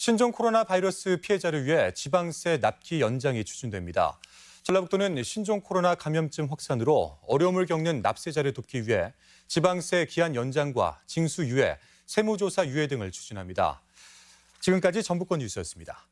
신종 코로나 바이러스 피해자를 위해 지방세 납기 연장이 추진됩니다. 전라북도는 신종 코로나 감염증 확산으로 어려움을 겪는 납세자를 돕기 위해 지방세 기한 연장과 징수 유예, 세무조사 유예 등을 추진합니다. 지금까지 전북권 뉴스였습니다.